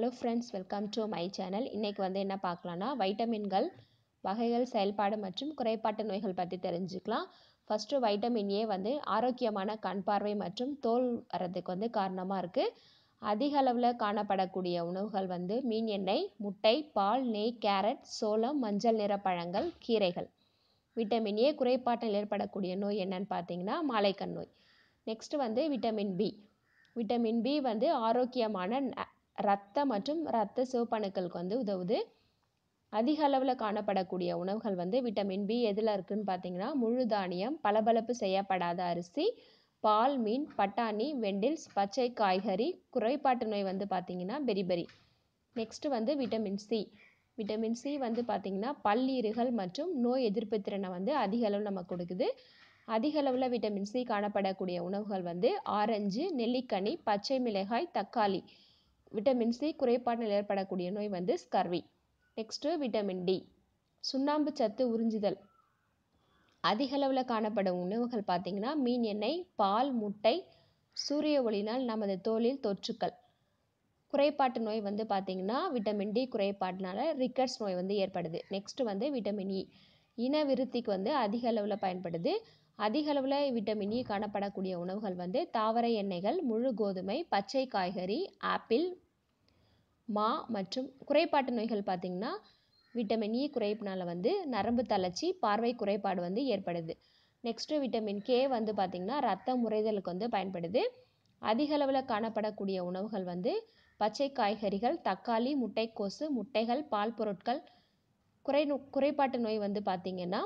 Hello friends welcome to my channel இன்றைக்கி வந்து என்ன பார்க்கலான்னா வைட்டமின்கள் வகைகள் செயல்பாடு மற்றும் குறைபாட்டு நோய்கள் பற்றி தெரிஞ்சுக்கலாம் ஃபஸ்ட்டு வைட்டமின் ஏ வந்து ஆரோக்கியமான கண் பார்வை மற்றும் தோல் வரதுக்கு வந்து காரணமாக இருக்குது அதிக அளவில் காணப்படக்கூடிய உணவுகள் வந்து மீன் எண்ணெய் முட்டை பால் நெய் கேரட் சோளம் மஞ்சள் நிற பழங்கள் கீரைகள் விட்டமின் ஏ குறைபாட்டில் ஏற்படக்கூடிய நோய் என்னன்னு பார்த்தீங்கன்னா மாலைக்கண் நோய் நெக்ஸ்ட்டு வந்து விட்டமின் பி விட்டமின் பி வந்து ஆரோக்கியமான ரத்த மற்றும் ரத்த சிவப்பணுக்களுக்கு வந்து உதவுது அதிக அளவில் காணப்படக்கூடிய உணவுகள் வந்து விட்டமின் பி எதில் இருக்குதுன்னு பார்த்தீங்கன்னா முழு தானியம் பளபளப்பு செய்யப்படாத அரிசி பால் மீன் பட்டாணி வெண்டில்ஸ் பச்சை காய்கறி குறைபாட்டு நோய் வந்து பார்த்தீங்கன்னா பெரிபெரி நெக்ஸ்ட்டு வந்து விட்டமின் சி விட்டமின் சி வந்து பார்த்திங்கன்னா பல்லீருகள் மற்றும் நோய் எதிர்ப்பு திறனை வந்து அதிக அளவில் நம்ம கொடுக்குது அதிக அளவில் விட்டமின் சி காணப்படக்கூடிய உணவுகள் வந்து ஆரஞ்சு நெல்லிக்கனி பச்சை மிளகாய் தக்காளி விட்டமின் சி குறைபாட்டினால் ஏற்படக்கூடிய நோய் வந்து ஸ்கர்வி நெக்ஸ்ட்டு விட்டமின் டி சுண்ணாம்பு சத்து உறிஞ்சுதல் அதிகளவில் காணப்படும் உணவுகள் பார்த்திங்கன்னா மீன் எண்ணெய் பால் முட்டை சூரிய ஒளியினால் நமது தோலில் தொற்றுக்கள் குறைபாட்டு நோய் வந்து பார்த்திங்கன்னா விட்டமின் டி குறைபாட்டினால ரிக்கட்ஸ் நோய் வந்து ஏற்படுது நெக்ஸ்ட்டு வந்து விட்டமின் இ e. இனவிருத்திக்கு வந்து அதிக அளவில் பயன்படுது அதிக அளவில் விட்டமின் இ காணப்படக்கூடிய உணவுகள் வந்து தாவர எண்ணெய்கள் முழு கோதுமை பச்சை காய்கறி ஆப்பிள் மா மற்றும் குறைபாட்டு நோய்கள் பார்த்திங்கன்னா விட்டமின் இ e குறைப்பினால் வந்து நரம்பு தளர்ச்சி பார்வை குறைபாடு வந்து ஏற்படுது நெக்ஸ்ட்டு விட்டமின் கே வந்து பார்த்திங்கன்னா ரத்த முறைதலுக்கு வந்து பயன்படுது அதிக அளவில் காணப்படக்கூடிய உணவுகள் வந்து பச்சை காய்கறிகள் தக்காளி முட்டைக்கோசு முட்டைகள் பால் பொருட்கள் குறை குறைபாட்டு நோய் வந்து பார்த்திங்கன்னா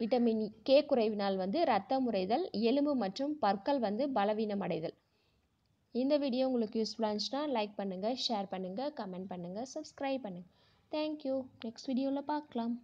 விட்டமின் கே குறைவினால் வந்து ரத்தம் உறைதல் எலும்பு மற்றும் பற்கள் வந்து பலவீனம் அடைதல் இந்த வீடியோ உங்களுக்கு யூஸ்ஃபுல்லாக இருந்துச்சுன்னா லைக் பண்ணுங்கள் ஷேர் பண்ணுங்கள் கமெண்ட் பண்ணுங்கள் சப்ஸ்கிரைப் பண்ணுங்கள் தேங்க்யூ நெக்ஸ்ட் வீடியோவில் பார்க்கலாம்